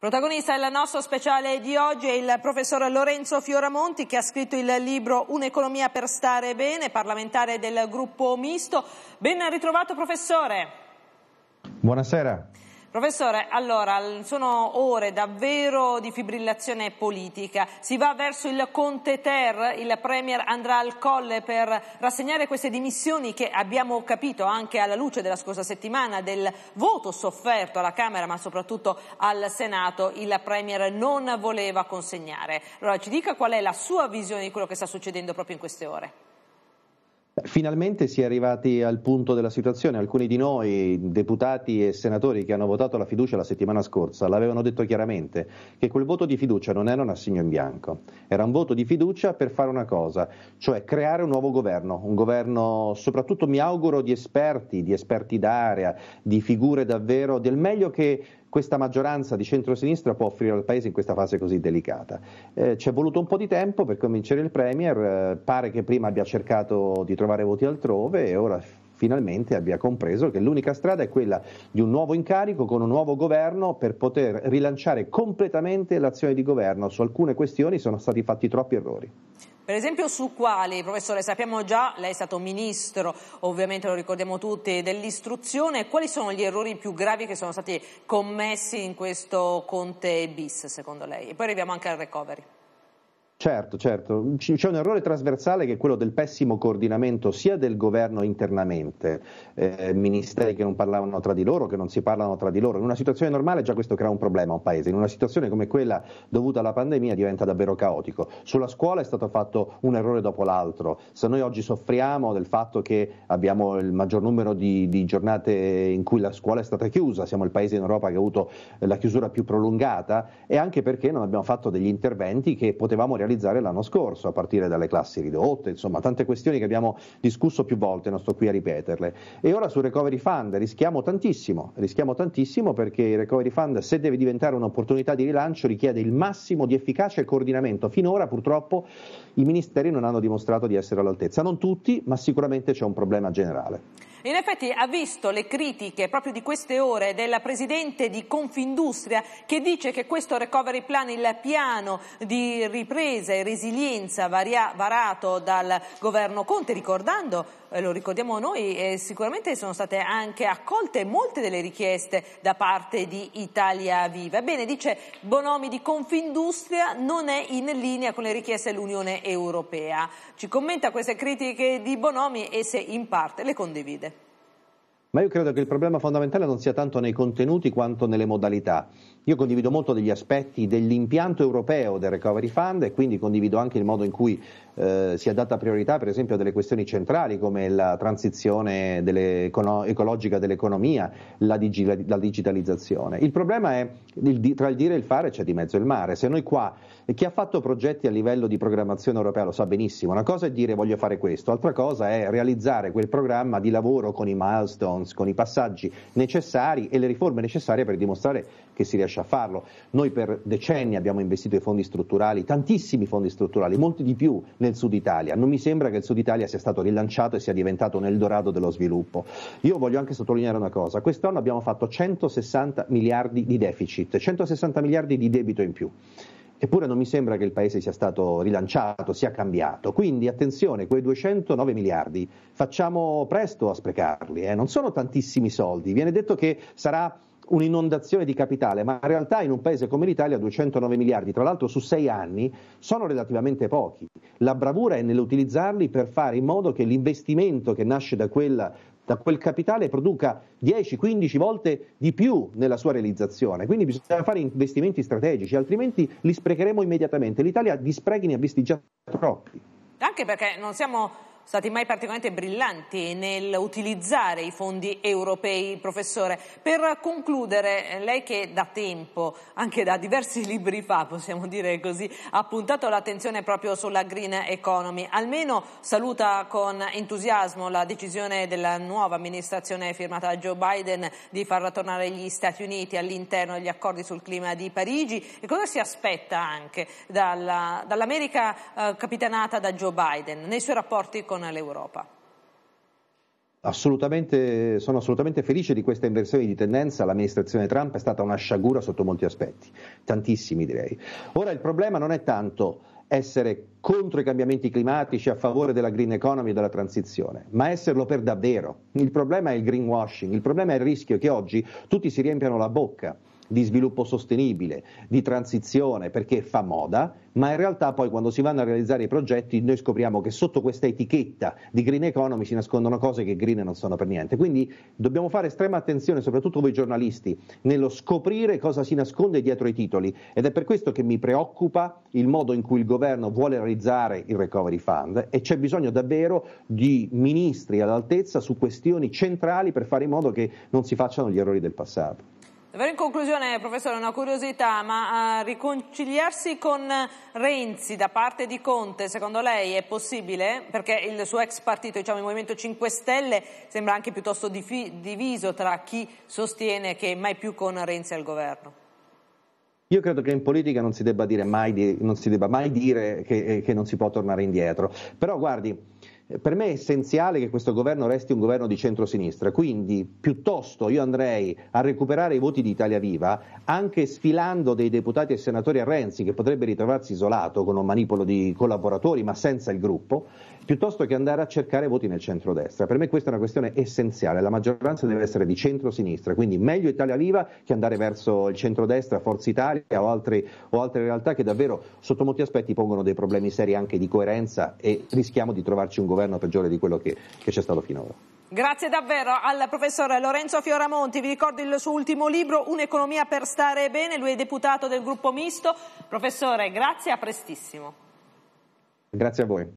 Protagonista del nostro speciale di oggi è il professor Lorenzo Fioramonti che ha scritto il libro Un'economia per stare bene, parlamentare del gruppo misto. Ben ritrovato professore. Buonasera. Professore, allora sono ore davvero di fibrillazione politica. Si va verso il Conte Ter, il Premier andrà al Colle per rassegnare queste dimissioni che abbiamo capito anche alla luce della scorsa settimana del voto sofferto alla Camera ma soprattutto al Senato il Premier non voleva consegnare. Allora ci dica qual è la sua visione di quello che sta succedendo proprio in queste ore. Finalmente si è arrivati al punto della situazione. Alcuni di noi, deputati e senatori che hanno votato la fiducia la settimana scorsa, l'avevano detto chiaramente che quel voto di fiducia non era un assegno in bianco, era un voto di fiducia per fare una cosa, cioè creare un nuovo governo, un governo soprattutto mi auguro di esperti, di esperti d'area, di figure davvero del meglio che questa maggioranza di centrosinistra può offrire al Paese in questa fase così delicata. Eh, ci è voluto un po' di tempo per convincere il Premier, eh, pare che prima abbia cercato di trovare voti altrove e ora finalmente abbia compreso che l'unica strada è quella di un nuovo incarico con un nuovo governo per poter rilanciare completamente l'azione di governo. Su alcune questioni sono stati fatti troppi errori. Per esempio su quali, professore, sappiamo già, lei è stato ministro, ovviamente lo ricordiamo tutti, dell'istruzione, quali sono gli errori più gravi che sono stati commessi in questo Conte bis, secondo lei? E poi arriviamo anche al recovery. Certo, certo, c'è un errore trasversale che è quello del pessimo coordinamento sia del governo internamente, eh, ministeri che non parlavano tra di loro, che non si parlano tra di loro. In una situazione normale già questo crea un problema a un paese, in una situazione come quella dovuta alla pandemia diventa davvero caotico. Sulla scuola è stato fatto un errore dopo l'altro, se noi oggi soffriamo del fatto che abbiamo il maggior numero di, di giornate in cui la scuola è stata chiusa, siamo il paese in Europa che ha avuto la chiusura più prolungata, è anche perché non abbiamo fatto degli interventi che potevamo realizzare realizzare l'anno scorso, a partire dalle classi ridotte, insomma, tante questioni che abbiamo discusso più volte, non sto qui a ripeterle. E ora sul recovery fund rischiamo tantissimo, rischiamo tantissimo perché il recovery fund, se deve diventare un'opportunità di rilancio, richiede il massimo di efficacia e coordinamento. Finora purtroppo i ministeri non hanno dimostrato di essere all'altezza, non tutti, ma sicuramente c'è un problema generale. In effetti ha visto le critiche proprio di queste ore della Presidente di Confindustria che dice che questo recovery plan, il piano di ripresa e resilienza varato dal governo Conte, ricordando eh, lo ricordiamo noi, eh, sicuramente sono state anche accolte molte delle richieste da parte di Italia Viva. Ebbene, dice Bonomi di Confindustria non è in linea con le richieste dell'Unione Europea. Ci commenta queste critiche di Bonomi e se in parte le condivide ma io credo che il problema fondamentale non sia tanto nei contenuti quanto nelle modalità. Io condivido molto degli aspetti dell'impianto europeo del Recovery Fund e quindi condivido anche il modo in cui eh, si è data priorità per esempio a delle questioni centrali come la transizione delle, ecologica dell'economia, la, digi, la, digitalizzazione. Il problema è il, tra il dire e il fare c'è di mezzo il mare. Se noi qua, chi ha fatto progetti a livello di programmazione europea lo sa benissimo, una cosa è dire voglio fare questo, altra cosa è realizzare quel programma di lavoro con i milestones, con i passaggi necessari e le riforme necessarie per dimostrare che si riesce a farlo. Noi per decenni abbiamo investito i fondi strutturali, tantissimi fondi strutturali, molti di più nel Sud Italia. Non mi sembra che il Sud Italia sia stato rilanciato e sia diventato un Eldorado dello sviluppo. Io voglio anche sottolineare una cosa, quest'anno abbiamo fatto 160 miliardi di deficit, 160 miliardi di debito in più. Eppure non mi sembra che il paese sia stato rilanciato, sia cambiato. Quindi attenzione, quei 209 miliardi facciamo presto a sprecarli, eh? non sono tantissimi soldi. Viene detto che sarà un'inondazione di capitale, ma in realtà in un paese come l'Italia 209 miliardi, tra l'altro su sei anni, sono relativamente pochi. La bravura è nell'utilizzarli per fare in modo che l'investimento che nasce da, quella, da quel capitale produca 10-15 volte di più nella sua realizzazione. Quindi bisogna fare investimenti strategici, altrimenti li sprecheremo immediatamente. L'Italia di sprechi ne ha visti già troppi. Anche perché non siamo stati mai particolarmente brillanti nell'utilizzare i fondi europei, professore. Per concludere, lei che da tempo, anche da diversi libri fa, possiamo dire così, ha puntato l'attenzione proprio sulla green economy, almeno saluta con entusiasmo la decisione della nuova amministrazione firmata da Joe Biden di far tornare gli Stati Uniti all'interno degli accordi sul clima di Parigi e cosa si aspetta anche dalla, dall'America eh, capitanata da Joe Biden nei suoi rapporti con funziona l'Europa? Assolutamente, sono assolutamente felice di questa inversione di tendenza. L'amministrazione Trump è stata una sciagura sotto molti aspetti, tantissimi direi. Ora il problema non è tanto essere contro i cambiamenti climatici, a favore della green economy e della transizione, ma esserlo per davvero. Il problema è il greenwashing, il problema è il rischio che oggi tutti si riempiano la bocca di sviluppo sostenibile, di transizione, perché fa moda, ma in realtà poi quando si vanno a realizzare i progetti noi scopriamo che sotto questa etichetta di green economy si nascondono cose che green non sono per niente. Quindi dobbiamo fare estrema attenzione, soprattutto voi giornalisti, nello scoprire cosa si nasconde dietro i titoli ed è per questo che mi preoccupa il modo in cui il governo vuole realizzare il Recovery Fund e c'è bisogno davvero di ministri all'altezza su questioni centrali per fare in modo che non si facciano gli errori del passato. Davvero in conclusione, professore, una curiosità, ma eh, riconciliarsi con Renzi da parte di Conte, secondo lei è possibile? Perché il suo ex partito, diciamo il Movimento 5 Stelle, sembra anche piuttosto diviso tra chi sostiene che mai più con Renzi al governo. Io credo che in politica non si debba, mai, non si debba mai dire che, eh, che non si può tornare indietro, però guardi... Per me è essenziale che questo governo resti un governo di centrosinistra, quindi piuttosto io andrei a recuperare i voti di Italia Viva anche sfilando dei deputati e senatori a Renzi che potrebbe ritrovarsi isolato con un manipolo di collaboratori ma senza il gruppo, piuttosto che andare a cercare voti nel centrodestra. Per me questa è una questione essenziale, la maggioranza deve essere di centrosinistra, quindi meglio Italia Viva che andare verso il centrodestra, Forza Italia o, altri, o altre realtà che davvero sotto molti aspetti pongono dei problemi seri anche di coerenza e rischiamo di trovarci un governo governo peggiore di quello che, che c'è stato finora. Grazie davvero al professore Lorenzo Fioramonti, vi ricordo il suo ultimo libro Un'economia per stare bene, lui è deputato del gruppo misto. Professore, grazie, a prestissimo. Grazie a voi.